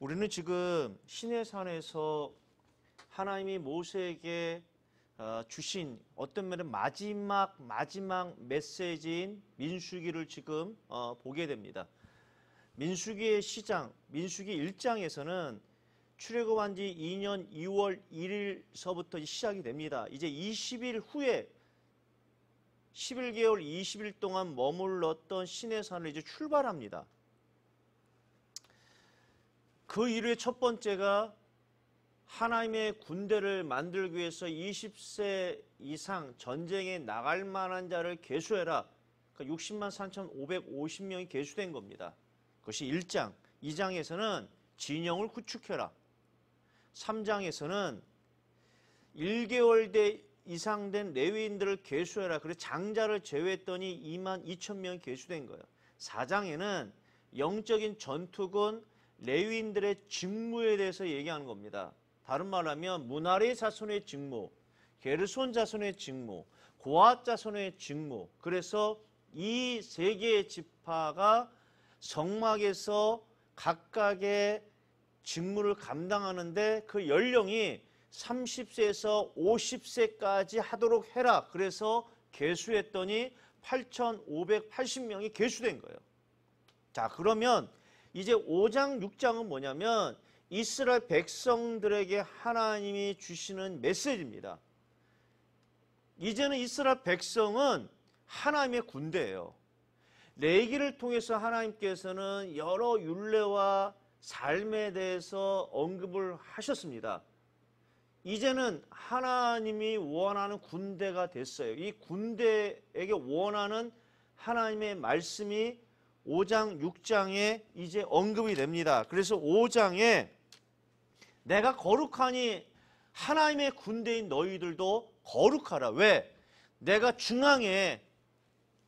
우리는 지금 신의 산에서 하나님이 모세에게 어, 주신 어떤 면은 마지막 마지막 메시지인 민수기를 지금 어, 보게 됩니다. 민수기의 시장, 민수기 1장에서는 출애굽한 지 2년 2월 1일서부터 시작이 됩니다. 이제 20일 후에 11개월 20일 동안 머물렀던 신의 산을 이제 출발합니다. 그 이후에 첫 번째가 하나님의 군대를 만들기 위해서 20세 이상 전쟁에 나갈 만한 자를 계수해라 60만 그러니까 3,550명이 계수된 겁니다. 그것이 1장, 2장에서는 진영을 구축해라. 3장에서는 1개월 대 이상 된 레위인들을 계수해라 그래서 장자를 제외했더니 2만 2천 명이계수된 거예요. 4장에는 영적인 전투군, 레위인들의 직무에 대해서 얘기하는 겁니다. 다른 말 하면 문하리 자손의 직무, 게르손 자손의 직무, 고아 자손의 직무. 그래서 이 세 개의 지파가 성막에서 각각의 직무를 감당하는데 그 연령이 30세에서 50세까지 하도록 해라. 그래서 개수했더니 8,580명이 개수된 거예요. 자, 그러면 이제 5장, 6장은 뭐냐면 이스라엘 백성들에게 하나님이 주시는 메시지입니다. 이제는 이스라엘 백성은 하나님의 군대예요. 레기를 통해서 하나님께서는 여러 윤례와 삶에 대해서 언급을 하셨습니다. 이제는 하나님이 원하는 군대가 됐어요. 이 군대에게 원하는 하나님의 말씀이 5장, 6장에 이제 언급이 됩니다. 그래서 5장에 내가 거룩하니 하나님의 군대인 너희들도 거룩하라. 왜? 내가 중앙에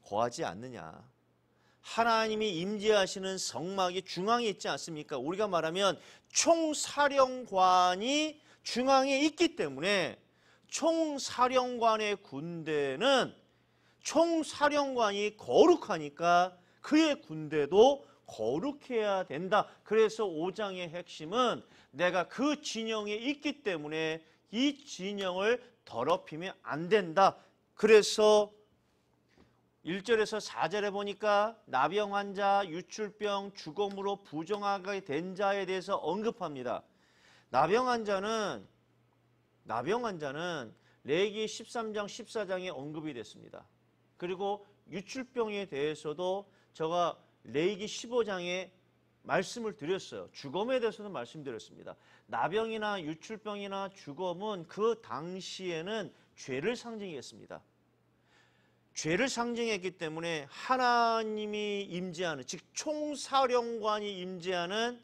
거하지 않느냐. 하나님이 임재하시는 성막이 중앙에 있지 않습니까? 우리가 말하면 총사령관이 중앙에 있기 때문에 총사령관의 군대는 총사령관이 거룩하니까 그의 군대도 거룩해야 된다. 그래서 5장의 핵심은 내가 그 진영에 있기 때문에 이 진영을 더럽히면 안 된다. 그래서 1절에서 4절에 보니까 나병 환자, 유출병, 죽음으로 부정하게 된 자에 대해서 언급합니다. 나병 환자는 나병 환자는 레기 13장 14장에 언급이 됐습니다. 그리고 유출병에 대해서도 제가 레이기 15장에 말씀을 드렸어요. 주검에 대해서는 말씀드렸습니다. 나병이나 유출병이나 주검은 그 당시에는 죄를 상징했습니다. 죄를 상징했기 때문에 하나님이 임재하는 즉 총사령관이 임재하는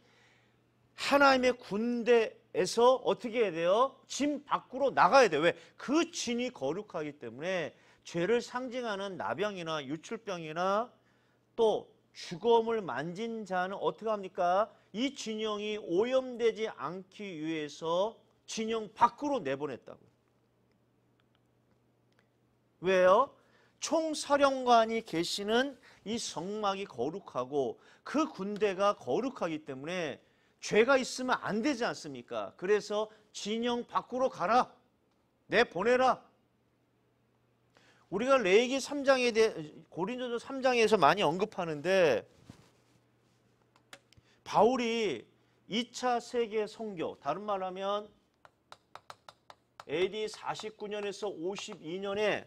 하나님의 군대에서 어떻게 해야 돼요? 짐 밖으로 나가야 돼요. 왜? 그 진이 거룩하기 때문에 죄를 상징하는 나병이나 유출병이나 또 죽음을 만진 자는 어떻게 합니까? 이 진영이 오염되지 않기 위해서 진영 밖으로 내보냈다고. 왜요? 총사령관이 계시는 이 성막이 거룩하고 그 군대가 거룩하기 때문에 죄가 있으면 안 되지 않습니까? 그래서 진영 밖으로 가라. 내보내라. 우리가 레이기 3장에 대해 고린도전 3장에서 많이 언급하는데 바울이 2차 세계 선교 다른 말 하면 AD 49년에서 52년에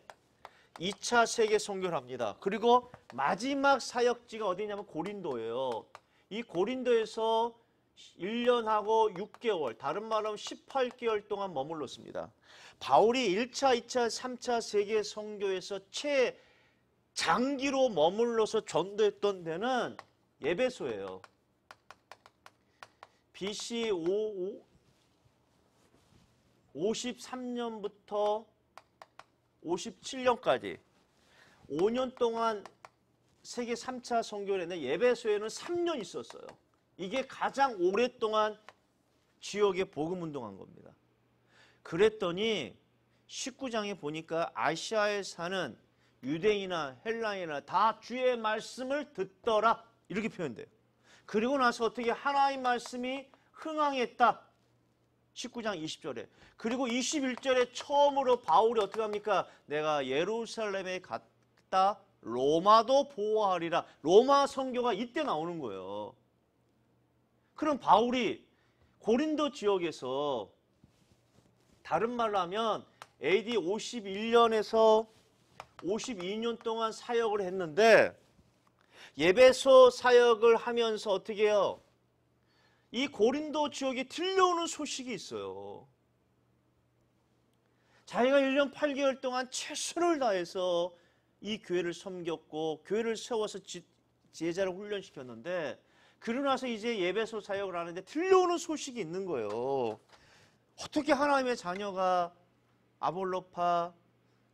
2차 세계 선교를 합니다. 그리고 마지막 사역지가 어디냐면 고린도예요. 이 고린도에서 1년하고 6개월, 다른 말 하면 18개월 동안 머물렀습니다. 바울이 1차, 2차, 3차 세계 선교에서 최장기로 머물러서 전도했던 데는 예배소예요. BC 55, 53년부터 57년까지 5년 동안 세계 3차 선교를 했는데 예배소에는 3년 있었어요. 이게 가장 오랫동안 지역에 복음 운동한 겁니다. 그랬더니 19장에 보니까 아시아에 사는 유대인이나 헬라인이나 다 주의 말씀을 듣더라 이렇게 표현돼요. 그리고 나서 어떻게 하나님 말씀이 흥황했다. 19장 20절에 그리고 21절에 처음으로 바울이 어떻게 합니까? 내가 예루살렘에 갔다 로마도 보호하리라 로마 선교가 이때 나오는 거예요. 그럼 바울이 고린도 지역에서 다른 말로 하면 AD 51년에서 52년 동안 사역을 했는데 예배소 사역을 하면서 어떻게 해요? 이 고린도 지역에 들려오는 소식이 있어요. 자기가 1년 8개월 동안 최선을 다해서 이 교회를 섬겼고 교회를 세워서 제자를 훈련시켰는데 그러나서 이제 예배소 사역을 하는데 들려오는 소식이 있는 거예요. 어떻게 하나님의 자녀가 아볼로파,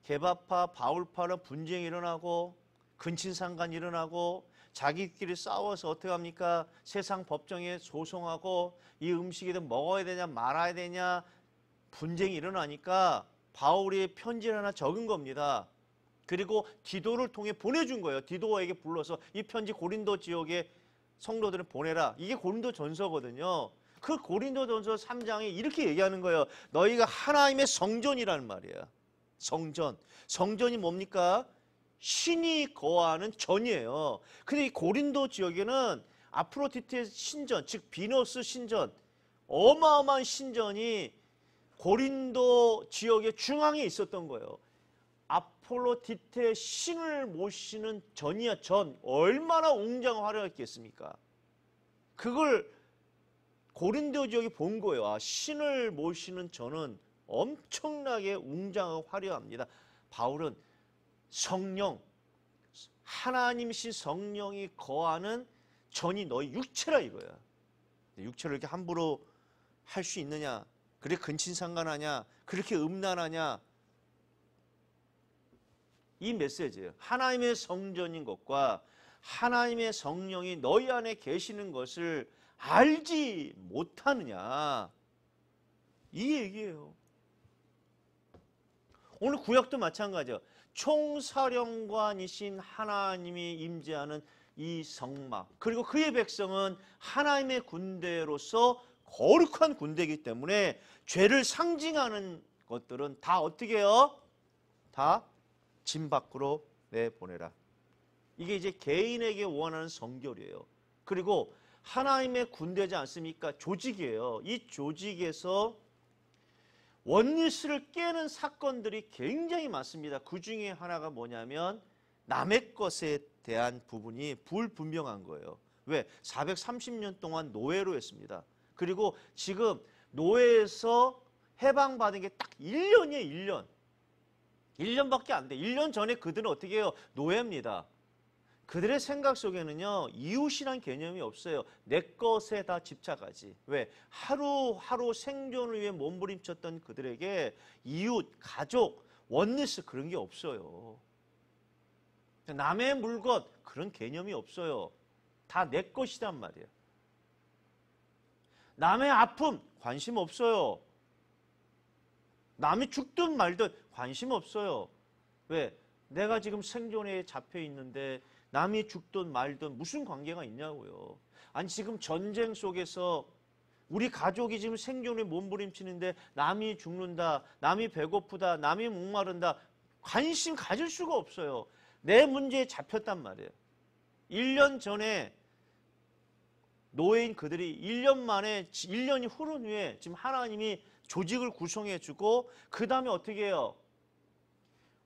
개바파, 바울파로 분쟁이 일어나고 근친상간 일어나고 자기끼리 싸워서 어떻게 합니까? 세상 법정에 소송하고 이 음식이든 먹어야 되냐 말아야 되냐 분쟁이 일어나니까 바울이 편지를 하나 적은 겁니다. 그리고 디도를 통해 보내준 거예요. 디도에게 불러서 이 편지 고린도 지역에 성도들을 보내라. 이게 고린도 전서거든요. 그 고린도전서 3장에 이렇게 얘기하는 거예요. 너희가 하나님의 성전이라는 말이에요. 성전. 성전이 뭡니까? 신이 거하는 전이에요. 근데 이 고린도 지역에는 아프로티트 신전, 즉 비너스 신전, 어마어마한 신전이 고린도 지역의 중앙에 있었던 거예요. 아폴로디테 신을 모시는 전이야 전 얼마나 웅장화려했겠습니까? 그걸 고린도 지역이 본 거예요. 아, 신을 모시는 저는 엄청나게 웅장하고 화려합니다. 바울은 성령, 하나님신 성령이 거하는 전이 너희 육체라 이거야. 네, 육체를 이렇게 함부로 할 수 있느냐? 그래 근친상간하냐? 그렇게 음란하냐? 이 메시지예요. 하나님의 성전인 것과 하나님의 성령이 너희 안에 계시는 것을 알지 못하느냐 이 얘기예요. 오늘 구약도 마찬가지예요. 총사령관이신 하나님이 임재하는 이 성막 그리고 그의 백성은 하나님의 군대로서 거룩한 군대이기 때문에 죄를 상징하는 것들은 다 어떻게 해요? 다 진 밖으로 내보내라. 이게 이제 개인에게 원하는 성결이에요. 그리고 하나님의 군대지 않습니까? 조직이에요. 이 조직에서 원리스를 깨는 사건들이 굉장히 많습니다. 그 중에 하나가 뭐냐면 남의 것에 대한 부분이 불분명한 거예요. 왜? 430년 동안 노예로 했습니다. 그리고 지금 노예에서 해방받은 게 딱 1년이에요, 1년. 1년밖에 안 돼. 1년 전에 그들은 어떻게 해요? 노예입니다. 그들의 생각 속에는요 이웃이란 개념이 없어요 내 것에 다 집착하지 왜 하루하루 생존을 위해 몸부림쳤던 그들에게 이웃 가족 원리스 그런 게 없어요 남의 물건 그런 개념이 없어요 다 내 것이란 말이에요 남의 아픔 관심 없어요 남이 죽든 말든 관심 없어요 왜 내가 지금 생존에 잡혀 있는데 남이 죽든 말든 무슨 관계가 있냐고요. 아니 지금 전쟁 속에서 우리 가족이 지금 생존에 몸부림치는데 남이 죽는다, 남이 배고프다, 남이 목마른다 관심 가질 수가 없어요. 내 문제에 잡혔단 말이에요. 1년 전에 노예인 그들이 1년 만에 1년이 흐른 후에 지금 하나님이 조직을 구성해 주고 그 다음에 어떻게 해요?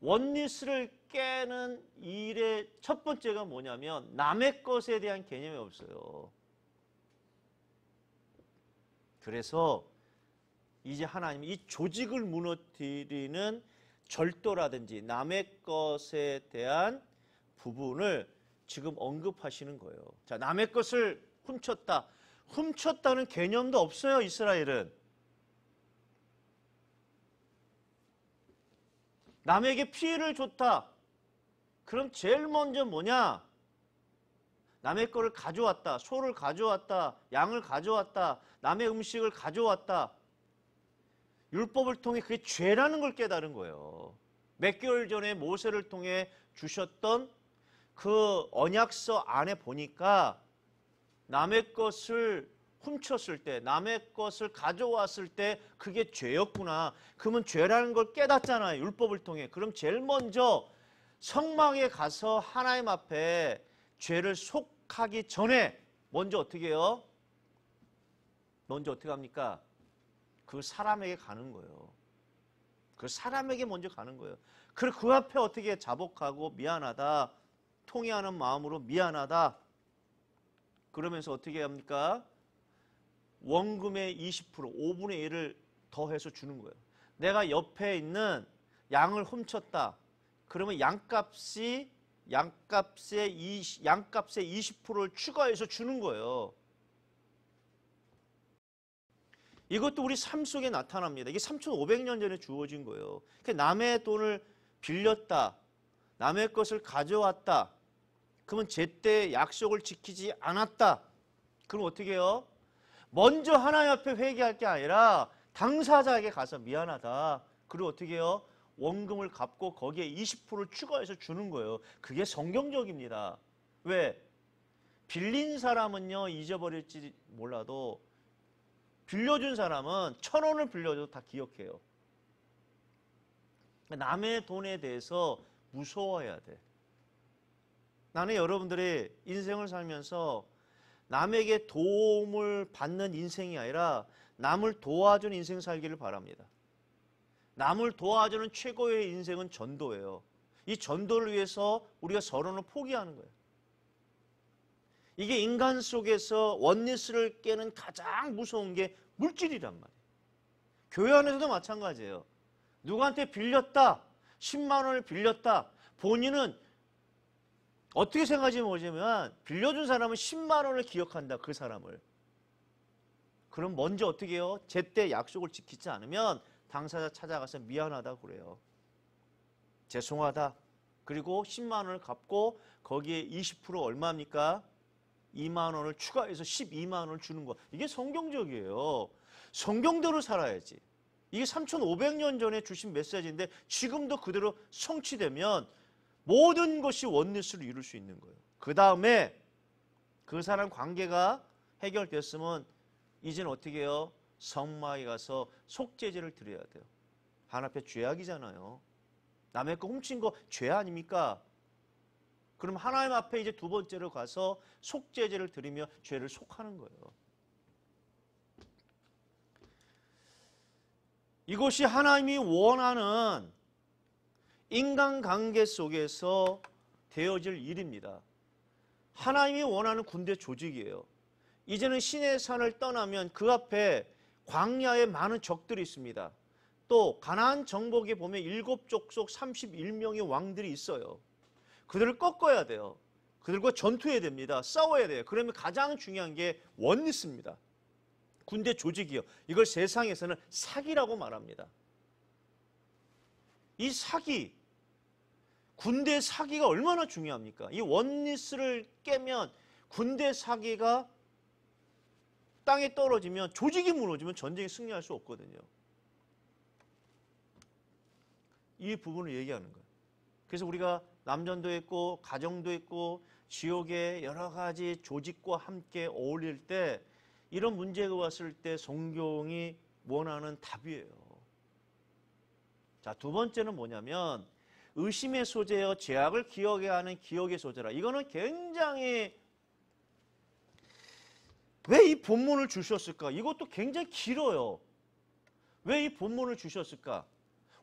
원리스를 깨는 일의 첫 번째가 뭐냐면 남의 것에 대한 개념이 없어요. 그래서 이제 하나님 이 조직을 무너뜨리는 절도라든지 남의 것에 대한 부분을 지금 언급하시는 거예요. 자, 남의 것을 훔쳤다. 훔쳤다는 개념도 없어요, 이스라엘은. 남에게 피해를 줬다. 그럼 제일 먼저 뭐냐? 남의 거를 가져왔다. 소를 가져왔다. 양을 가져왔다. 남의 음식을 가져왔다. 율법을 통해 그게 죄라는 걸 깨달은 거예요. 몇 개월 전에 모세를 통해 주셨던 그 언약서 안에 보니까 남의 것을 훔쳤을 때, 남의 것을 가져왔을 때 그게 죄였구나. 그러면 죄라는 걸 깨닫잖아요. 율법을 통해. 그럼 제일 먼저 성막에 가서 하나님 앞에 죄를 속하기 전에 먼저 어떻게 해요? 먼저 어떻게 합니까? 그 사람에게 가는 거예요. 그 사람에게 먼저 가는 거예요. 그리고 그 앞에 어떻게 자복하고 미안하다, 통해하는 마음으로 미안하다. 그러면서 어떻게 합니까? 원금의 20%, 5분의 1을 더해서 주는 거예요. 내가 옆에 있는 양을 훔쳤다. 그러면 양값이 양값의 20, 양값의 20%를 추가해서 주는 거예요. 이것도 우리 삶 속에 나타납니다. 이게 3,500년 전에 주어진 거예요. 그러니까 남의 돈을 빌렸다. 남의 것을 가져왔다. 그러면 제때 약속을 지키지 않았다. 그럼 어떻게 해요? 먼저 하나님 앞에 회개할 게 아니라 당사자에게 가서 미안하다. 그리고 어떻게 해요? 원금을 갚고 거기에 20%를 추가해서 주는 거예요. 그게 성경적입니다. 왜? 빌린 사람은요 잊어버릴지 몰라도 빌려준 사람은 천 원을 빌려줘도 다 기억해요. 남의 돈에 대해서 무서워해야 돼. 나는 여러분들이 인생을 살면서 남에게 도움을 받는 인생이 아니라 남을 도와준 인생 살기를 바랍니다. 남을 도와주는 최고의 인생은 전도예요. 이 전도를 위해서 우리가 서론을 포기하는 거예요. 이게 인간 속에서 원리스를 깨는 가장 무서운 게 물질이란 말이에요. 교회 안에서도 마찬가지예요. 누구한테 빌렸다. 10만 원을 빌렸다. 본인은 어떻게 생각하지 모르지만 빌려준 사람은 10만 원을 기억한다. 그 사람을. 그럼 먼저 어떻게 해요? 제때 약속을 지키지 않으면 당사자 찾아가서 미안하다 그래요. 죄송하다. 그리고 10만 원을 갚고 거기에 20% 얼마입니까? 2만 원을 추가해서 12만 원을 주는 거. 이게 성경적이에요. 성경대로 살아야지. 이게 3,500년 전에 주신 메시지인데 지금도 그대로 성취되면 모든 것이 원리스로 이룰 수 있는 거예요. 그 다음에 그 사람 관계가 해결됐으면 이제는 어떻게 해요? 성마에 가서 속죄제를 드려야 돼요. 하나 앞에 죄악이잖아요. 남의 거 훔친 거 죄 아닙니까? 그럼 하나님 앞에 이제 두 번째로 가서 속죄제를 드리며 죄를 속하는 거예요. 이것이 하나님이 원하는 인간관계 속에서 되어질 일입니다. 하나님이 원하는 군대 조직이에요. 이제는 신의 산을 떠나면 그 앞에 광야에 많은 적들이 있습니다. 또 가나안 정복에 보면 일곱 족속 31명의 왕들이 있어요. 그들을 꺾어야 돼요. 그들과 전투해야 됩니다. 싸워야 돼요. 그러면 가장 중요한 게 원리스입니다. 군대 조직이요. 이걸 세상에서는 사기라고 말합니다. 이 사기, 군대 사기가 얼마나 중요합니까? 이 원리스를 깨면 군대 사기가 땅에 떨어지면 조직이 무너지면 전쟁에 승리할 수 없거든요. 이 부분을 얘기하는 거예요. 그래서 우리가 남전도 있고 가정도 있고 지역의 여러 가지 조직과 함께 어울릴 때 이런 문제가 왔을 때 성경이 원하는 답이에요. 자, 두 번째는 뭐냐면 의심의 소재여 죄악을 기억해 하는 기억의 소재라. 이거는 굉장히 왜이 본문을 주셨을까? 이것도 굉장히 길어요. 왜 이 본문을 주셨을까?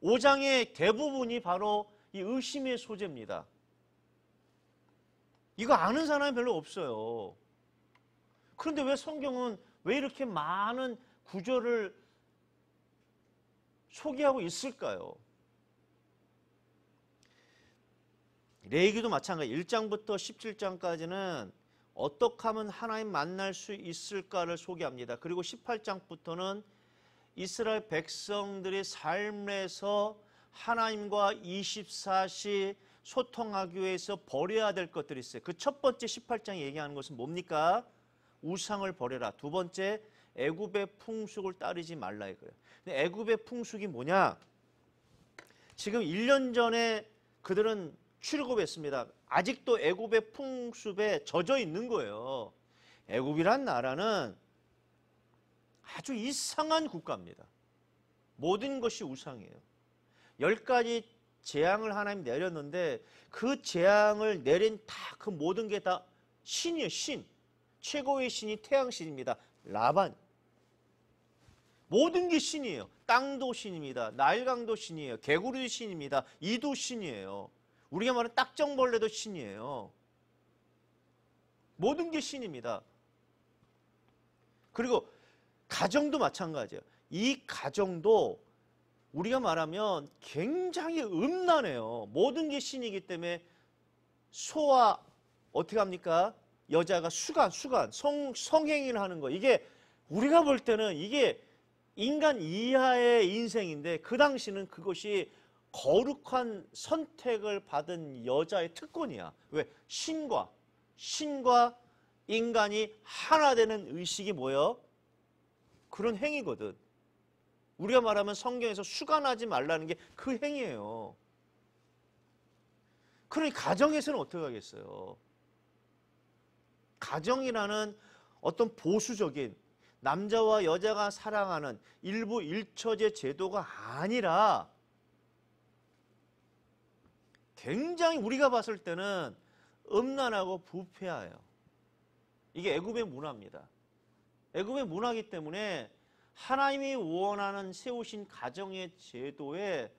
5장의 대부분이 바로 이 의심의 소재입니다. 이거 아는 사람이 별로 없어요. 그런데 왜 성경은 왜 이렇게 많은 구절을 소개하고 있을까요? 레이기도 마찬가지. 1장부터 17장까지는 어떻게 하면 하나님 만날 수 있을까를 소개합니다. 그리고 18장부터는 이스라엘 백성들의 삶에서 하나님과 24시 소통하기 위해서 버려야 될 것들이 있어요. 그 첫 번째 18장이 얘기하는 것은 뭡니까? 우상을 버려라. 두 번째 애굽의 풍속을 따르지 말라 이거예요. 근데 애굽의 풍속이 뭐냐? 지금 1년 전에 그들은 출애굽했습니다. 아직도 애굽의 풍습에 젖어 있는 거예요. 애굽이란 나라는 아주 이상한 국가입니다. 모든 것이 우상이에요. 열 가지 재앙을 하나님 내렸는데 그 재앙을 내린 다 그 모든 게 다 신이에요. 신. 최고의 신이 태양신입니다. 라반. 모든 게 신이에요. 땅도 신입니다. 나일강도 신이에요. 개구리 신입니다. 이도 신이에요. 우리가 말하는 딱정벌레도 신이에요. 모든 게 신입니다. 그리고 가정도 마찬가지예요. 이 가정도 우리가 말하면 굉장히 음란해요. 모든 게 신이기 때문에 소와 어떻게 합니까? 여자가 수간, 수간, 성, 성행위를 하는 거. 이게 우리가 볼 때는 이게 인간 이하의 인생인데 그 당시는 그것이 거룩한 선택을 받은 여자의 특권이야. 왜? 신과 신과 인간이 하나 되는 의식이 뭐예요? 그런 행위거든. 우리가 말하면 성경에서 수간하지 말라는 게 그 행위예요. 그러니 가정에서는 어떻게 하겠어요? 가정이라는 어떤 보수적인 남자와 여자가 사랑하는 일부 일처제 제도가 아니라 굉장히 우리가 봤을 때는 음란하고 부패하여 이게 애굽의 문화입니다. 애굽의 문화이기 때문에 하나님이 원하는 세우신 가정의 제도에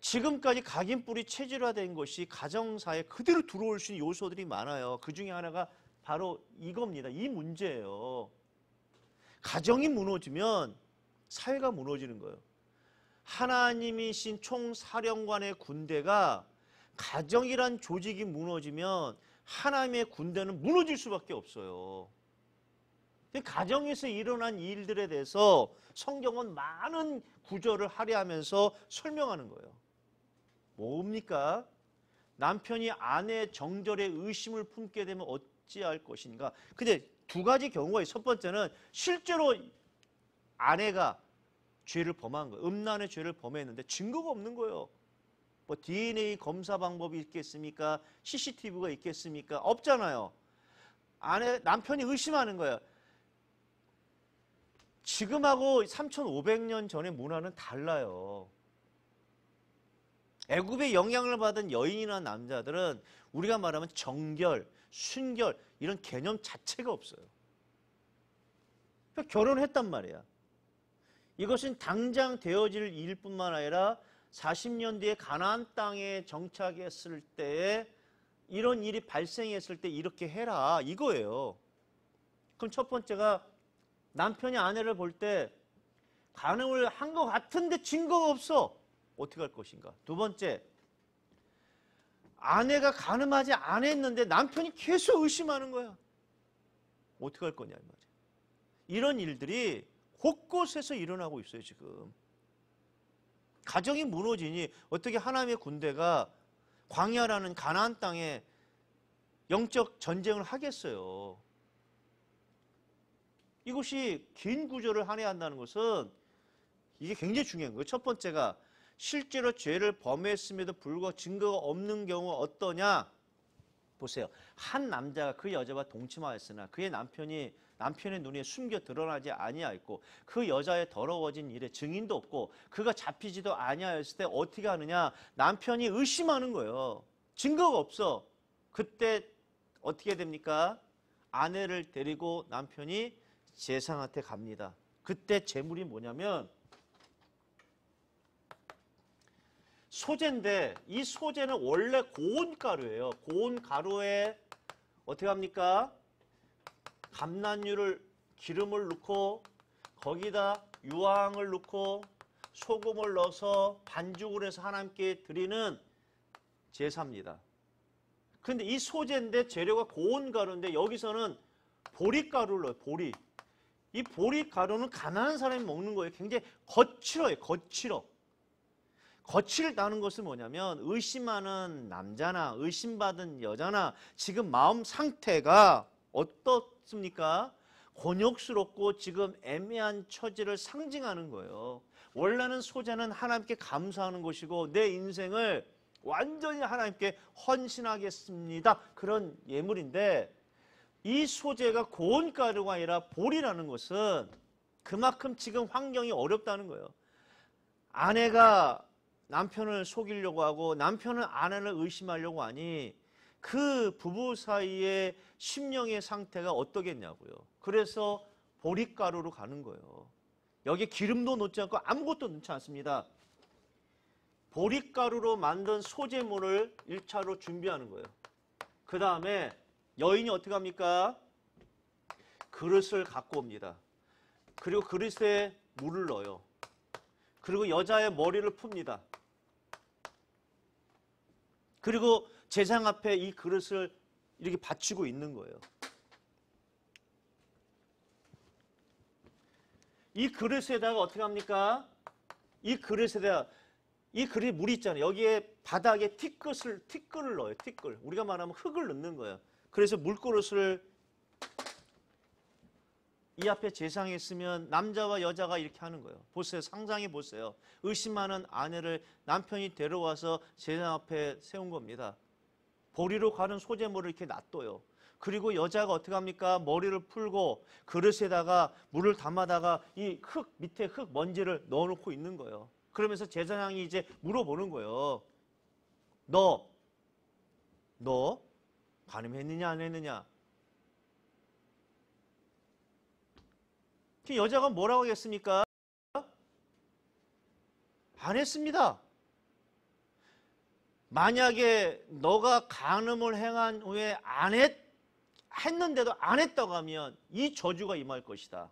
지금까지 각인 뿌리 체질화된 것이 가정사에 그대로 들어올 수 있는 요소들이 많아요. 그 중에 하나가 바로 이겁니다. 이 문제예요. 가정이 무너지면 사회가 무너지는 거예요. 하나님이신 총사령관의 군대가 가정이란 조직이 무너지면 하나님의 군대는 무너질 수밖에 없어요. 가정에서 일어난 일들에 대해서 성경은 많은 구절을 할애하면서 설명하는 거예요. 뭡니까? 남편이 아내 정절에 의심을 품게 되면 어찌할 것인가? 근데 두 가지 경우가 있어요. 첫 번째는 실제로 아내가 죄를 범한 거예요. 음란의 죄를 범했는데 증거가 없는 거예요. 뭐 DNA 검사 방법이 있겠습니까? CCTV가 있겠습니까? 없잖아요. 아내 남편이 의심하는 거예요. 지금하고 3,500년 전의 문화는 달라요. 애굽의 영향을 받은 여인이나 남자들은 우리가 말하면 정결, 순결 이런 개념 자체가 없어요. 결혼했단 말이야. 이것은 당장 되어질 일뿐만 아니라 4 0년뒤에 가나안 땅에 정착했을 때 이런 일이 발생했을 때 이렇게 해라 이거예요. 그럼 첫 번째가 남편이 아내를 볼 때가음을한 것 같은데 증거가 없어. 어떻게 할 것인가? 두 번째, 아내가 가늠하지 않았는데 남편이 계속 의심하는 거야. 어떻게 할 거냐 이 말이야. 이런 일들이 곳곳에서 일어나고 있어요, 지금. 가정이 무너지니 어떻게 하나님의 군대가 광야라는 가나안 땅에 영적 전쟁을 하겠어요. 이것이 긴 구절을 한해한다는 것은 이게 굉장히 중요한 거예요. 첫 번째가 실제로 죄를 범했음에도 불구하고 증거가 없는 경우 어떠냐? 보세요. 한 남자가 그 여자와 동침하였으나 그의 남편이 남편의 눈에 숨겨 드러나지 아니하였고 그 여자의 더러워진 일에 증인도 없고 그가 잡히지도 아니하였을 때 어떻게 하느냐? 남편이 의심하는 거예요. 증거가 없어. 그때 어떻게 됩니까? 아내를 데리고 남편이 재상한테 갑니다. 그때 재물이 뭐냐면 소재인데 이 소재는 원래 고온 가루예요. 고온 가루에 어떻게 합니까? 감난유를 기름을 넣고 거기다 유황을 넣고 소금을 넣어서 반죽을 해서 하나님께 드리는 제사입니다. 근데 이 소재인데 재료가 고온 가루인데 여기서는 보리 가루를 넣어요. 보리. 이 보리 가루는 가난한 사람이 먹는 거예요. 굉장히 거칠어요. 거칠어. 거칠다는 것은 뭐냐면 의심하는 남자나 의심받은 여자나 지금 마음 상태가 어떻습니까? 곤욕스럽고 지금 애매한 처지를 상징하는 거예요. 원래는 소재는 하나님께 감사하는 것이고 내 인생을 완전히 하나님께 헌신하겠습니다. 그런 예물인데 이 소재가 고온가루가 아니라 볼이라는 것은 그만큼 지금 환경이 어렵다는 거예요. 아내가 남편을 속이려고 하고 남편은 아내를 의심하려고 하니 그 부부 사이의 심령의 상태가 어떠겠냐고요. 그래서 보릿가루로 가는 거예요. 여기 기름도 넣지 않고 아무것도 넣지 않습니다. 보릿가루로 만든 소재물을 1차로 준비하는 거예요. 그 다음에 여인이 어떻게 합니까? 그릇을 갖고 옵니다. 그리고 그릇에 물을 넣어요. 그리고 여자의 머리를 풉니다. 그리고 제장 앞에 이 그릇을 이렇게 받치고 있는 거예요. 이 그릇에다가 어떻게 합니까? 이 그릇에다가 이 그릇에 물이 있잖아요. 여기에 바닥에 티끌을 티끌을 넣어요. 티끌. 우리가 말하면 흙을 넣는 거예요. 그래서 물그릇을 이 앞에 재상이 있으면 남자와 여자가 이렇게 하는 거예요. 보세요. 상상해 보세요. 의심하는 아내를 남편이 데려와서 재상 앞에 세운 겁니다. 보리로 가는 소재물을 이렇게 놔둬요. 그리고 여자가 어떻게 합니까? 머리를 풀고 그릇에다가 물을 담아다가 이 흙 밑에 흙 먼지를 넣어놓고 있는 거예요. 그러면서 제사장이 이제 물어보는 거예요. 너, 너가늠했느냐안 했느냐? 그 여자가 뭐라고 하겠습니까? 안 했습니다. 만약에 너가 간음을 행한 후에 안 했, 했는데도 안 했다고 하면 이 저주가 임할 것이다.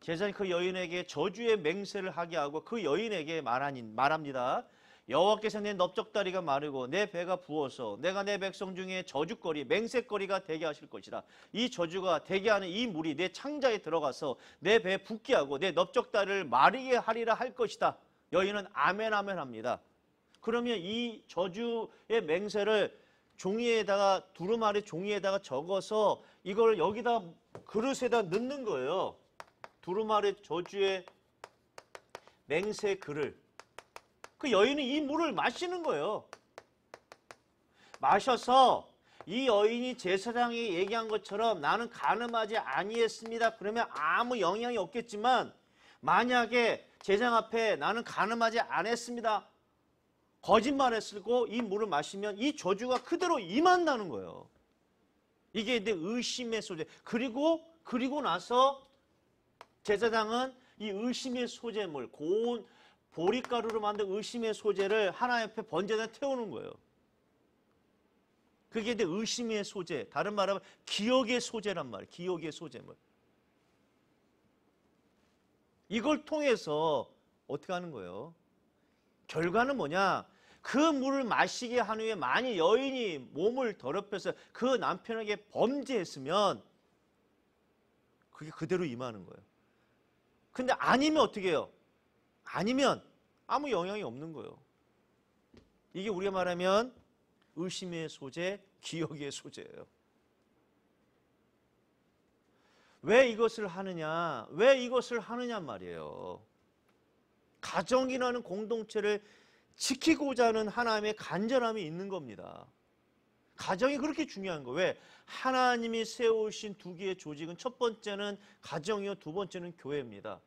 제자는 그 여인에게 저주의 맹세를 하게 하고 그 여인에게 말하니, 말합니다. 여호와께서 내 넓적다리가 마르고 내 배가 부어서 내가 내 백성 중에 저주거리 맹세거리가 되게 하실 것이라 이 저주가 되게 하는 이 물이 내 창자에 들어가서 내 배에 붓게 하고 내 넓적다리를 마르게 하리라 할 것이다 여인은 아멘 아멘 합니다 그러면 이 저주의 맹세를 종이에다가 두루마리 종이에다가 적어서 이걸 여기다 그릇에다 넣는 거예요. 두루마리 저주의 맹세 글을 그 여인은 이 물을 마시는 거예요. 마셔서 이 여인이 제사장이 얘기한 것처럼 나는 가늠하지 아니했습니다. 그러면 아무 영향이 없겠지만 만약에 제장 앞에 나는 가늠하지 않았습니다. 거짓말했고 이 물을 마시면 이 저주가 그대로 임한다는 거예요. 이게 내 의심의 소재. 그리고 그리고 나서 제사장은 이 의심의 소재물 고온 보릿가루로 만든 의심의 소재를 하나 옆에 번제단에 태우는 거예요. 그게 이제 의심의 소재, 다른 말하면 기억의 소재란 말이에요. 기억의 소재 뭐. 이걸 통해서 어떻게 하는 거예요? 결과는 뭐냐? 그 물을 마시게 한 후에 만일 여인이 몸을 더럽혀서 그 남편에게 범죄했으면 그게 그대로 임하는 거예요. 근데 아니면 어떻게 해요? 아니면 아무 영향이 없는 거예요. 이게 우리가 말하면 의심의 소재, 기억의 소재예요. 왜 이것을 하느냐? 왜 이것을 하느냐 말이에요. 가정이라는 공동체를 지키고자 하는 하나님의 간절함이 있는 겁니다. 가정이 그렇게 중요한 거예요. 왜? 하나님이 세우신 두 개의 조직은 첫 번째는 가정이요, 두 번째는 교회입니다.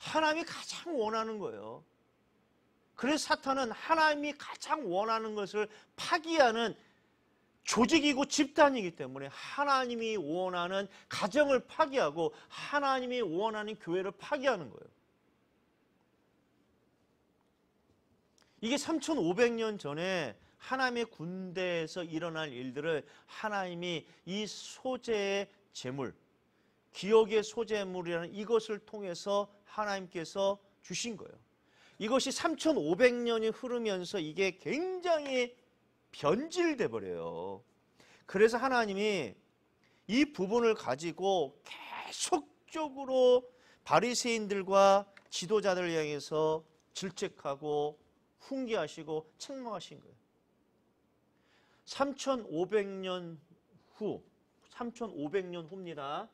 하나님이 가장 원하는 거예요. 그래서 사탄은 하나님이 가장 원하는 것을 파기하는 조직이고 집단이기 때문에 하나님이 원하는 가정을 파기하고 하나님이 원하는 교회를 파기하는 거예요. 이게 3500년 전에 하나님의 군대에서 일어날 일들을 하나님이 이 소재의 재물, 기억의 소재물이라는 이것을 통해서 하나님께서 주신 거예요. 이것이 3,500년이 흐르면서 이게 굉장히 변질돼 버려요. 그래서 하나님이 이 부분을 가지고 계속적으로 바리새인들과 지도자들 향해서 질책하고 훈계하시고 책망하신 거예요. 3,500년 후, 3,500년 후입니다.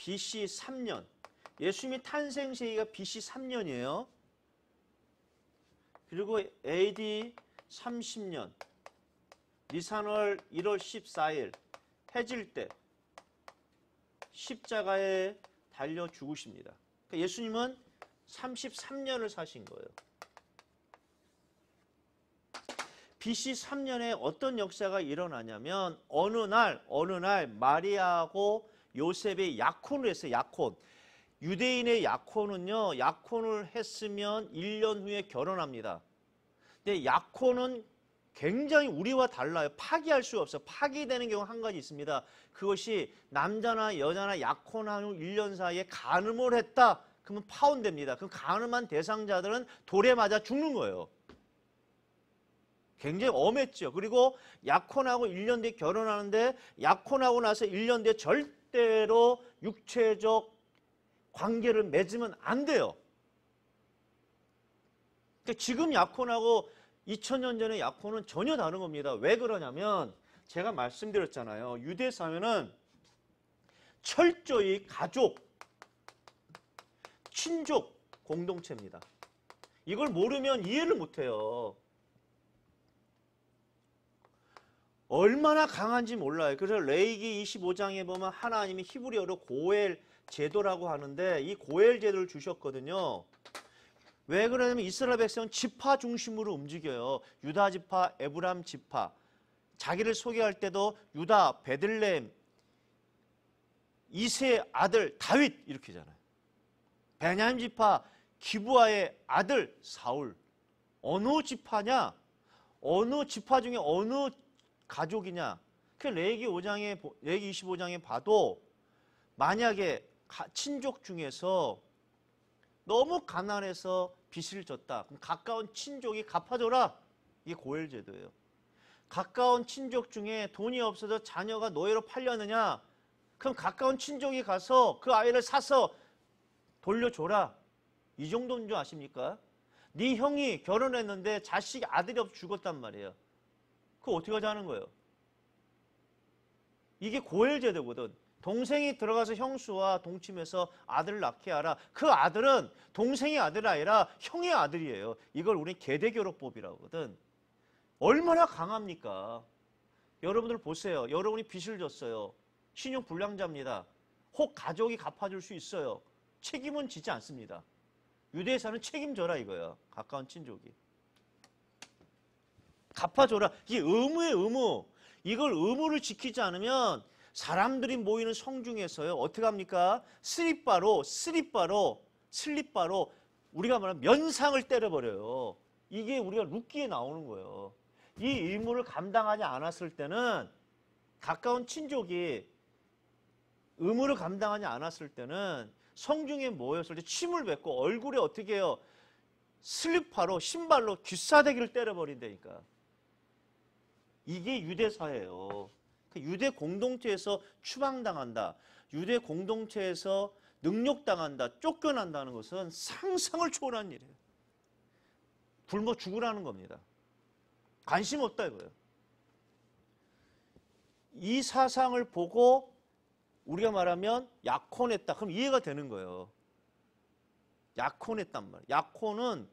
BC 3년. 예수님이 탄생 시기가 BC 3년이에요. 그리고 AD 30년. 니산월 1월 14일 해질 때 십자가에 달려 죽으십니다. 그러니까 예수님은 33년을 사신 거예요. BC 3년에 어떤 역사가 일어나냐면 어느 날 어느 날 마리아하고 요셉의 약혼을 했어요. 약혼. 유대인의 약혼은요. 약혼을 했으면 1년 후에 결혼합니다. 근데 약혼은 굉장히 우리와 달라요. 파기할 수 없어요. 파기되는 경우 한 가지 있습니다. 그것이 남자나 여자나 약혼한 후 1년 사이에 간음을 했다. 그러면 파혼됩니다. 그럼 간음한 대상자들은 돌에 맞아 죽는 거예요. 굉장히 엄했죠. 그리고 약혼하고 1년 뒤에 결혼하는데 약혼하고 나서 1년 뒤에 절대 절대로 육체적 관계를 맺으면 안 돼요. 그러니까 지금 약혼하고 2000년 전의 약혼은 전혀 다른 겁니다. 왜 그러냐면 제가 말씀드렸잖아요. 유대 사회는 철저히 가족, 친족 공동체입니다. 이걸 모르면 이해를 못해요. 얼마나 강한지 몰라요. 그래서 레이기 25장에 보면 하나님이 히브리어로 고엘 제도라고 하는데 이 고엘 제도를 주셨거든요. 왜 그러냐면 이스라엘 백성은 지파 중심으로 움직여요. 유다 지파, 에브람 지파. 자기를 소개할 때도 유다, 베들레헴, 이세 아들 다윗 이렇게잖아요. 베냐임 지파, 기부아의 아들 사울. 어느 지파냐? 어느 지파 중에 어느 가족이냐 그 레기 5장에 레기 25장에 봐도 만약에 친족 중에서 너무 가난해서 빚을 졌다. 그럼 가까운 친족이 갚아줘라. 이게 고엘제도예요. 가까운 친족 중에 돈이 없어서 자녀가 노예로 팔렸느냐? 그럼 가까운 친족이 가서 그 아이를 사서 돌려줘라. 이 정도인 줄 아십니까? 네 형이 결혼했는데 자식 아들이 없어 죽었단 말이에요. 그거 어떻게 하자는 거예요? 이게 고혈제도거든. 동생이 들어가서 형수와 동침해서 아들을 낳게 하라. 그 아들은 동생의 아들 아니라 형의 아들이에요. 이걸 우리 계대교로법이라고 하거든. 얼마나 강합니까? 여러분들 보세요. 여러분이 빚을 졌어요. 신용 불량자입니다. 혹 가족이 갚아줄 수 있어요. 책임은 지지 않습니다. 유대에서는 책임져라 이거야. 가까운 친족이. 갚아줘라. 이게 의무의 의무. 이걸 의무를 지키지 않으면 사람들이 모이는 성중에서요. 어떻게 합니까? 슬립바로슬립바로 슬립바로 우리가 말하면 면상을 때려버려요. 이게 우리가 룻기에 나오는 거예요. 이 의무를 감당하지 않았을 때는 가까운 친족이 의무를 감당하지 않았을 때는 성중에 모였을 때 침을 뱉고 얼굴에 어떻게 해요? 슬리퍼로 신발로 귀싸대기를 때려버린다니까. 이게 유대사예요. 그 유대 공동체에서 추방당한다. 유대 공동체에서 능력당한다. 쫓겨난다는 것은 상상을 초월한 일이에요. 굶어 죽으라는 겁니다. 관심 없다 이거예요. 이 사상을 보고 우리가 말하면 약혼했다. 그럼 이해가 되는 거예요. 약혼했단 말이에요. 약혼은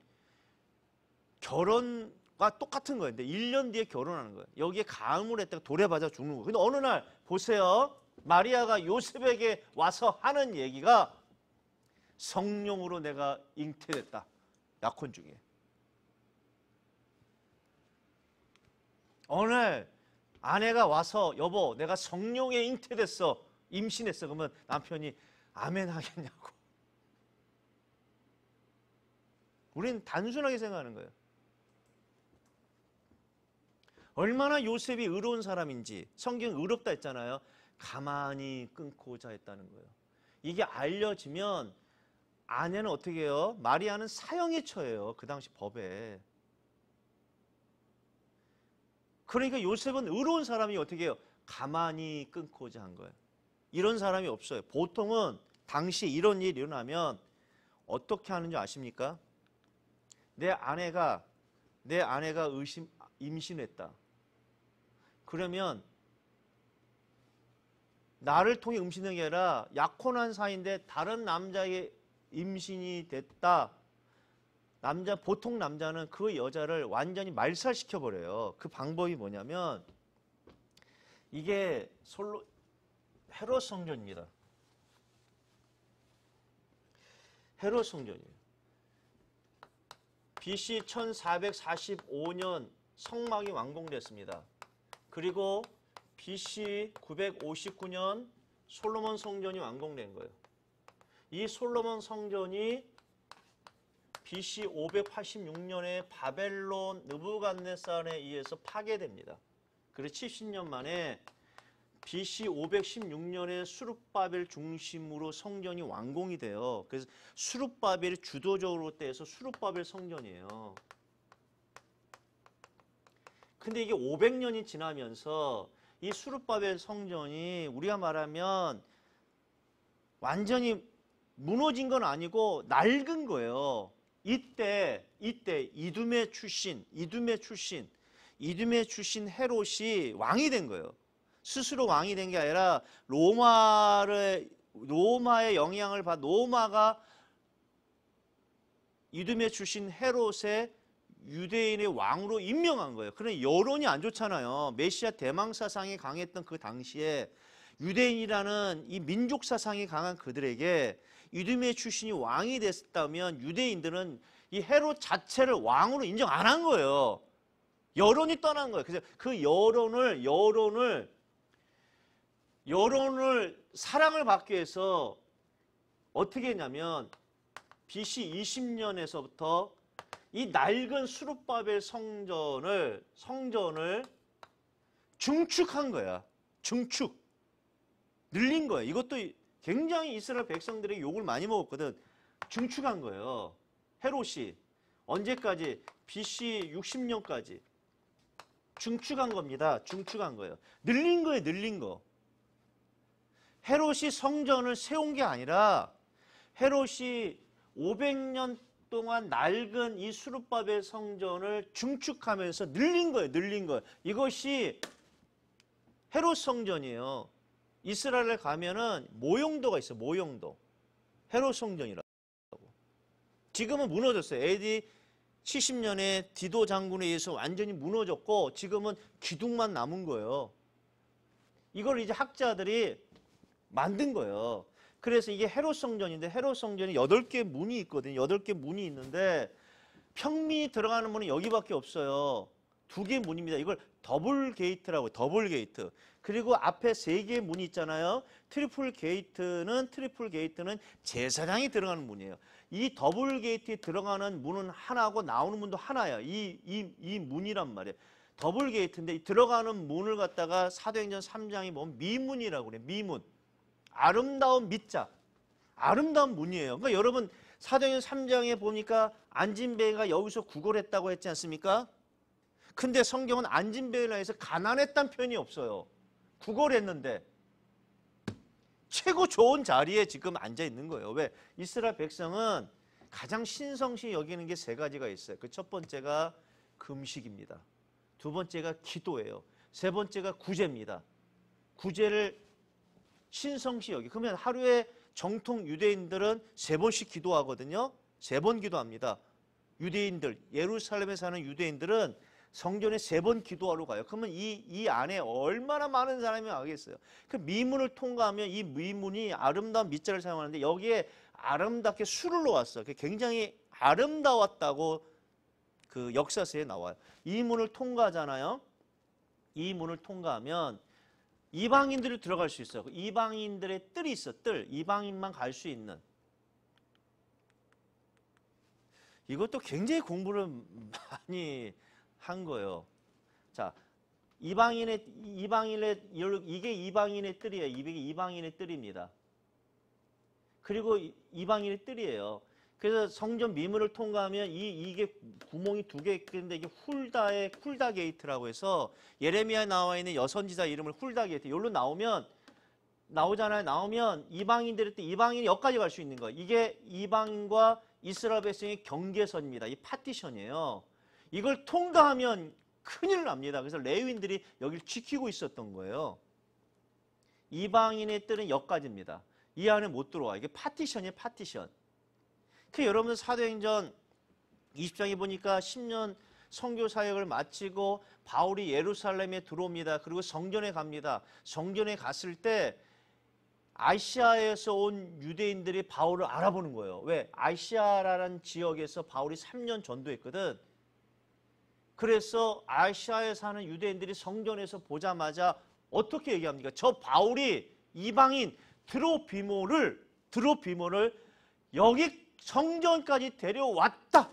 결혼 가 똑같은 거예요. 근데 1년 뒤에 결혼하는 거예요. 여기에 가음을 했 도래받아 죽는 거예요. 근데 어느 날 보세요. 마리아가 요셉에게 와서 하는 얘기가 성령으로 내가 잉태됐다. 약혼 중에. 오늘 아내가 와서 여보 내가 성령에 잉태됐어. 임신했어. 그러면 남편이 아멘 하겠냐고. 우린 단순하게 생각하는 거예요. 얼마나 요셉이 의로운 사람인지 성경 의롭다 했잖아요. 가만히 끊고자 했다는 거예요. 이게 알려지면 아내는 어떻게 해요? 마리아는 사형에 처해요. 그 당시 법에. 그러니까 요셉은 의로운 사람이 어떻게 해요? 가만히 끊고자 한 거예요. 이런 사람이 없어요. 보통은 당시 이런 일이 일어나면 어떻게 하는지 아십니까? 내 아내가 내 아내가 의심 임신했다. 그러면 나를 통해 임신한 게아라 약혼한 사이인데 다른 남자의 임신이 됐다. 남자 보통 남자는 그 여자를 완전히 말살시켜 버려요. 그 방법이 뭐냐면 이게 솔로 헤롯 성전입니다. 헤롯 성전이에요. BC 1445년 성막이 완공됐습니다. 그리고 BC 959년 솔로몬 성전이 완공된 거예요. 이 솔로몬 성전이 BC 586년에 바벨론 느부갓네살에 의해서 파괴됩니다. 그래서 70년 만에 BC 516년에 수룹바벨 중심으로 성전이 완공이 돼요. 그래서 수룹바벨이 주도적으로 떼서 수룹바벨 성전이에요. 근데 이게 500년이 지나면서 이 수르바벨 성전이 우리가 말하면 완전히 무너진 건 아니고 낡은 거예요. 이때 이때 이둠의 출신 이둠의 출신 이둠의 출신 헤롯이 왕이 된 거예요. 스스로 왕이 된 게 아니라 로마를 로마의 영향을 받 로마가 이둠의 출신 헤롯의 유대인의 왕으로 임명한 거예요. 그런데 여론이 안 좋잖아요. 메시아 대망 사상이 강했던 그 당시에 유대인이라는 이 민족 사상이 강한 그들에게 유대의 출신이 왕이 됐다면 유대인들은 이 헤롯 자체를 왕으로 인정 안 한 거예요. 여론이 떠난 거예요. 그래서 그 여론을 여론을 여론을 사랑을 받기 위해서 어떻게 했냐면 BC 20년에서부터 이 낡은 수룻밥의 성전을 성전을 중축한 거야. 중축. 늘린 거야. 이것도 굉장히 이스라엘 백성들이 욕을 많이 먹었거든. 중축한 거예요. 헤롯이 언제까지? BC 60년까지. 중축한 겁니다. 중축한 거예요. 늘린 거예요. 늘린 거. 헤롯이 성전을 세운 게 아니라 헤롯이 500년 동안 낡은 이 수르밥의 성전을 중축하면서 늘린 거예요. 늘린 거예요. 이것이 헤롯 성전이에요. 이스라엘에 가면은 모형도가 있어요. 모형도. 헤롯 성전이라고. 지금은 무너졌어요. AD 70년에 디도 장군에 의해서 완전히 무너졌고 지금은 기둥만 남은 거예요. 이걸 이제 학자들이 만든 거예요. 그래서 이게 헤롯 성전인데 헤롯 성전이 여덟 개 문이 있거든요. 여덟 개 문이 있는데 평민이 들어가는 문은 여기밖에 없어요. 두 개 문입니다. 이걸 더블 게이트라고 해요. 더블 게이트. 그리고 앞에 세개 문이 있잖아요. 트리플 게이트는 트리플 게이트는 제사장이 들어가는 문이에요. 이 더블 게이트에 들어가는 문은 하나고 나오는 문도 하나예요. 이 이, 이 문이란 말이에요. 더블 게이트인데 들어가는 문을 갖다가 사도행전 3장이 보 미문이라고 그래요. 미문. 아름다운 밑자. 아름다운 문이에요. 그러니까 여러분 사도행전 3장에 보니까 안진배가 여기서 구걸했다고 했지 않습니까? 근데 성경은 안진배를 해서 가난했단 표현이 없어요. 구걸했는데 최고 좋은 자리에 지금 앉아 있는 거예요. 왜? 이스라엘 백성은 가장 신성시 여기는 게 세 가지가 있어요. 그 첫 번째가 금식입니다. 두 번째가 기도예요. 세 번째가 구제입니다. 구제를 신성시 여기. 그러면 하루에 정통 유대인들은 세 번씩 기도하거든요. 세 번 기도합니다. 유대인들, 예루살렘에 사는 유대인들은 성전에 세 번 기도하러 가요. 그러면 이, 이 안에 얼마나 많은 사람이 와겠어요. 그 미문을 통과하면 이 미문이 아름다운 밑자를 사용하는데 여기에 아름답게 수를 놓았어. 굉장히 아름다웠다고 그 역사서에 나와요. 이 문을 통과하잖아요. 이 문을 통과하면 이방인들이 들어갈 수 있어요. 이방인들의 뜰이 있어. 뜰. 이방인만 갈 수 있는. 이것도 굉장히 공부를 많이 한 거예요. 자, 이방인의 이방인의 이게 이방인의 뜰이에요. 이게 이방인의 뜰입니다. 그리고 이방인의 뜰이에요. 그래서 성전 미문을 통과하면 이 이게 구멍이 두 개 있는데 이게 훌다의 훌다 게이트라고 해서 예레미야 나와 있는 여선지자 이름을 훌다 게이트. 여기로 나오면 나오잖아요. 나오면 이방인들의 때 이방인이 여기까지 갈 수 있는 거예요. 이게 이방과 이스라엘 백성의 경계선입니다. 이 파티션이에요. 이걸 통과하면 큰일 납니다. 그래서 레위인들이 여기를 지키고 있었던 거예요. 이방인의 뜰은 여기까지입니다. 이 안에 못 들어와. 이게 파티션이에요, 파티션. 특 여러분들 사도행전 20장에 보니까 10년 성교 사역을 마치고 바울이 예루살렘에 들어옵니다. 그리고 성전에 갑니다. 성전에 갔을 때 아시아에서 온 유대인들이 바울을 알아보는 거예요. 왜? 아시아라는 지역에서 바울이 3년 전도했거든. 그래서 아시아에 사는 유대인들이 성전에서 보자마자 어떻게 얘기합니까? 저 바울이 이방인 드로비모를 드로비모를 여기 성전까지 데려왔다.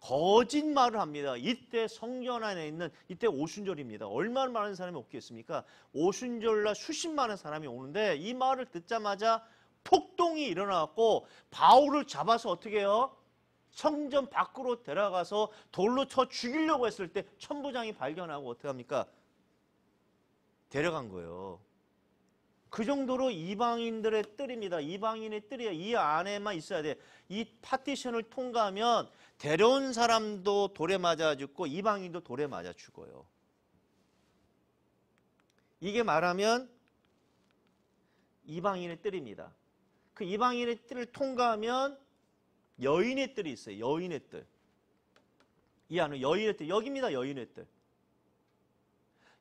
거짓말을 합니다. 이때 성전 안에 있는 이때 오순절입니다. 얼마나 많은 사람이 오겠습니까? 오순절날 수십 많은 사람이 오는데 이 말을 듣자마자 폭동이 일어나고 바울을 잡아서 어떻게 해요? 성전 밖으로 데려가서 돌로 쳐 죽이려고 했을 때 천부장이 발견하고 어떻게 합니까? 데려간 거예요. 그 정도로 이방인들의 뜰입니다. 이방인의 뜰이야. 이 안에만 있어야 돼. 이 파티션을 통과하면 데려온 사람도 돌에 맞아 죽고 이방인도 돌에 맞아 죽어요. 이게 말하면 이방인의 뜰입니다. 그 이방인의 뜰을 통과하면 여인의 뜰이 있어요. 여인의 뜰. 이 안에 여인의 뜰. 여기입니다. 여인의 뜰.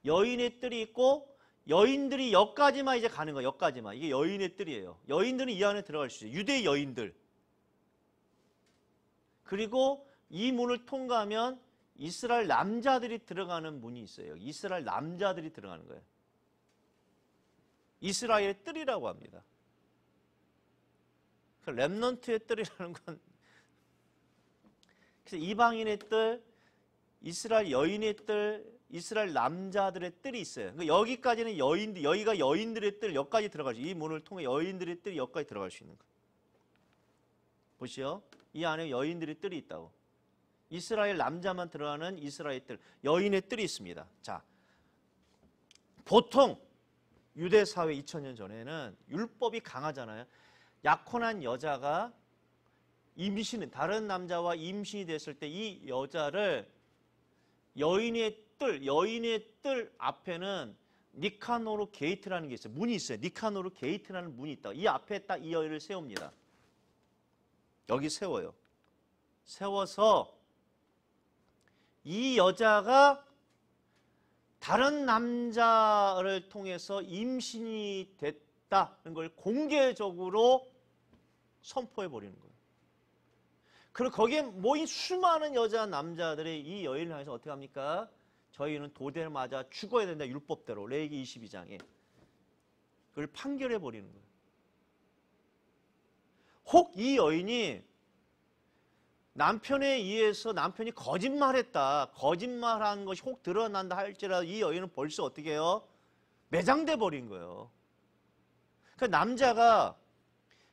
여인의 뜰이 있고 여인들이 여기까지만 이제 가는 거예요. 여까지만 이게 여인의 뜰이에요. 여인들은 이 안에 들어갈 수 있어요. 유대 여인들. 그리고 이 문을 통과하면 이스라엘 남자들이 들어가는 문이 있어요. 이스라엘 남자들이 들어가는 거예요. 이스라엘의 뜰이라고 합니다. 그 랩넌트의 뜰이라는 건 그래서 이방인의 뜰, 이스라엘 여인의 뜰, 이스라엘 남자들의 뜰이 있어요. 그러니까 여기까지는 여인들, 여기가 여인들의 뜰, 여기까지 들어갈 수, 이 문을 통해 여인들의 뜰이 여기까지 들어갈 수 있는 거 보시오. 이 안에 여인들의 뜰이 있다고. 이스라엘 남자만 들어가는 이스라엘 뜰, 여인의 뜰이 있습니다. 자, 보통 유대 사회 2000년 전에는 율법이 강하잖아요. 약혼한 여자가 임신은 다른 남자와 임신이 됐을 때 이 여자를 여인의 뜰, 여인의 뜰 앞에는 니카노르 게이트라는 게 있어요. 문이 있어요. 니카노르 게이트라는 문이 있다. 이 앞에 딱 이 여인을 세웁니다. 여기 세워요. 세워서 이 여자가 다른 남자를 통해서 임신이 됐다는 걸 공개적으로 선포해 버리는 거예요. 그리고 거기에 모인 수많은 여자 남자들이 이 여인을 향해서 어떻게 합니까? 저희는 도대를 맞아 죽어야 된다 율법대로 레이기 22장에 그걸 판결해 버리는 거예요. 혹 이 여인이 남편에 의해서 남편이 거짓말했다. 거짓말한 것이 혹 드러난다 할지라도 이 여인은 벌써 어떻게 해요? 매장돼 버린 거예요. 그러니까 남자가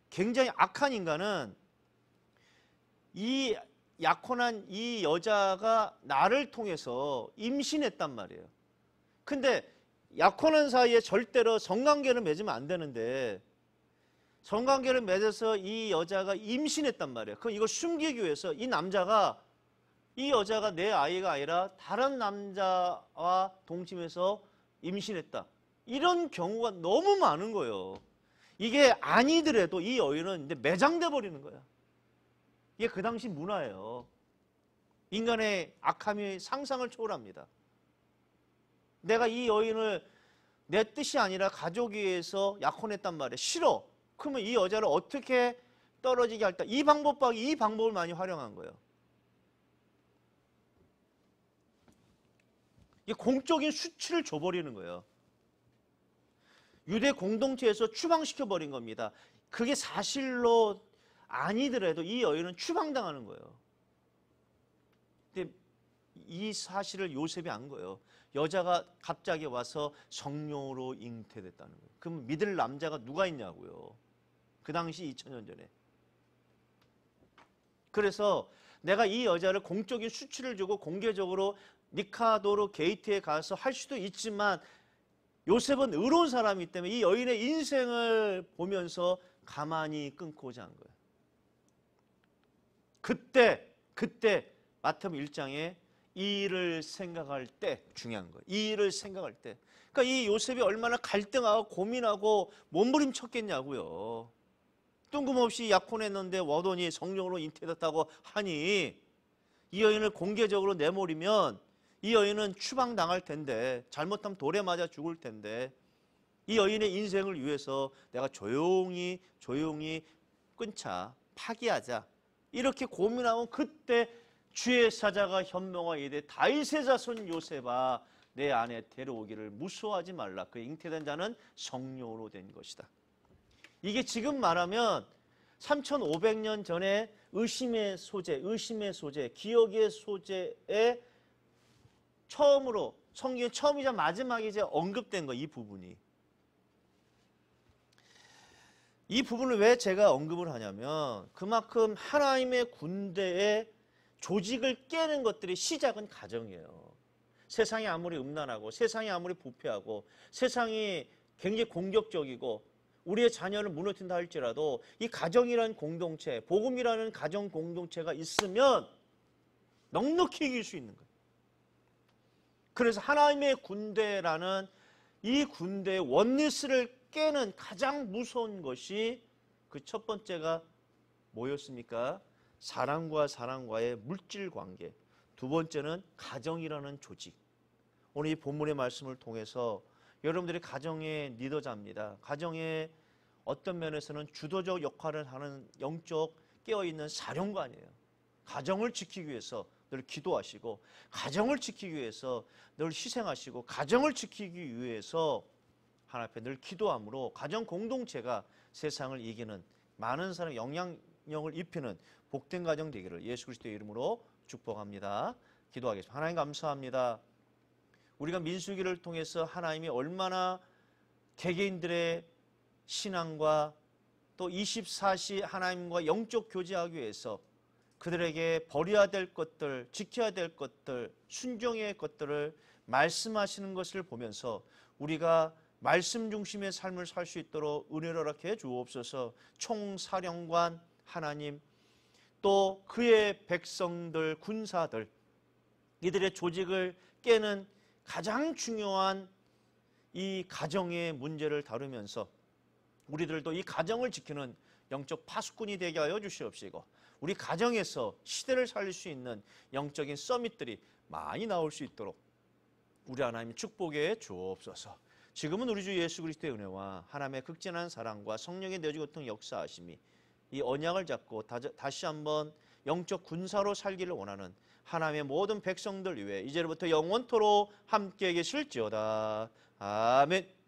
굉장히 악한 인간은 이 약혼한 이 여자가 나를 통해서 임신했단 말이에요. 근데 약혼한 사이에 절대로 성관계를 맺으면 안 되는데 성관계를 맺어서 이 여자가 임신했단 말이에요. 그럼 이걸 숨기기 위해서 이 남자가 이 여자가 내 아이가 아니라 다른 남자와 동침해서 임신했다. 이런 경우가 너무 많은 거예요. 이게 아니더라도 이 여인은 이제 매장돼 버리는 거야. 이게 그 당시 문화예요. 인간의 악함이 상상을 초월합니다. 내가 이 여인을 내 뜻이 아니라 가족에 의해서 약혼했단 말이에요. 싫어. 그러면 이 여자를 어떻게 떨어지게 할까? 이 방법밖에 이 방법을 많이 활용한 거예요. 이 공적인 수치를 줘버리는 거예요. 유대 공동체에서 추방시켜버린 겁니다. 그게 사실로 아니더라도 이 여인은 추방당하는 거예요. 근데 이 사실을 요셉이 안 거예요. 여자가 갑자기 와서 성령으로 잉태됐다는 거예요. 그럼 믿을 남자가 누가 있냐고요. 그 당시 2000년 전에. 그래서 내가 이 여자를 공적인 수치를 주고 공개적으로 니카도로 게이트에 가서 할 수도 있지만 요셉은 의로운 사람이기 때문에 이 여인의 인생을 보면서 가만히 끊고자 한 거예요. 그때 그때 마태음 1장에 이 일을 생각할 때 중요한 거예요. 이 일을 생각할 때. 그러니까 이 요셉이 얼마나 갈등하고 고민하고 몸부림쳤겠냐고요. 뜬금없이 약혼했는데 워돈이 성령으로 인태됐다고 하니 이 여인을 공개적으로 내몰이면 이 여인은 추방당할 텐데 잘못하면 돌에 맞아 죽을 텐데 이 여인의 인생을 위해서 내가 조용히 조용히 끊자 파기하자 이렇게 고민하면 그때 주의 사자가 현명하 이되 다윗의 자손 요셉아 내 안에 데려오기를 무서워하지 말라. 그 잉태된 자는 성령으로 된 것이다. 이게 지금 말하면 3,500년 전에 의심의 소재, 의심의 소재, 기억의 소재에 처음으로 성경의 처음이자 마지막에 이제 언급된 거 이 부분이. 이 부분을 왜 제가 언급을 하냐면 그만큼 하나님의 군대의 조직을 깨는 것들이 시작은 가정이에요. 세상이 아무리 음란하고 세상이 아무리 부패하고 세상이 굉장히 공격적이고 우리의 자녀를 무너뜨린다 할지라도 이 가정이라는 공동체, 복음이라는 가정 공동체가 있으면 넉넉히 이길 수 있는 거예요. 그래서 하나님의 군대라는 이 군대의 원리스를 깨는 가장 무서운 것이 그 첫 번째가 뭐였습니까? 사람과 사람과의 물질 관계. 두 번째는 가정이라는 조직. 오늘 이 본문의 말씀을 통해서 여러분들이 가정의 리더자입니다. 가정의 어떤 면에서는 주도적 역할을 하는 영적 깨어있는 사령관이에요. 가정을 지키기 위해서 늘 기도하시고 가정을 지키기 위해서 늘 희생하시고 가정을 지키기 위해서 하나님 앞에 늘 기도함으로 가정 공동체가 세상을 이기는 많은 사람 의 영향력을 입히는 복된 가정 되기를 예수 그리스도의 이름으로 축복합니다. 기도하겠습니다. 하나님 감사합니다. 우리가 민수기를 통해서 하나님이 얼마나 개개인들의 신앙과 또 24시 하나님과 영적 교제하기 위해서 그들에게 버려야 될 것들, 지켜야 될 것들, 순종의 것들을 말씀하시는 것을 보면서 우리가 말씀 중심의 삶을 살 수 있도록 은혜를 허락해 주옵소서. 총사령관 하나님 또 그의 백성들 군사들 이들의 조직을 깨는 가장 중요한 이 가정의 문제를 다루면서 우리들도 이 가정을 지키는 영적 파수꾼이 되게 하여 주시옵시고 우리 가정에서 시대를 살릴 수 있는 영적인 서밋들이 많이 나올 수 있도록 우리 하나님 축복해 주옵소서. 지금은 우리 주 예수 그리스도의 은혜와 하나님의 극진한 사랑과 성령의 내주 고통 역사하심이 이 언약을 잡고 다시 한번 영적 군사로 살기를 원하는 하나님의 모든 백성들 위해 이제로부터 영원토로 함께 계실지어다. 아멘.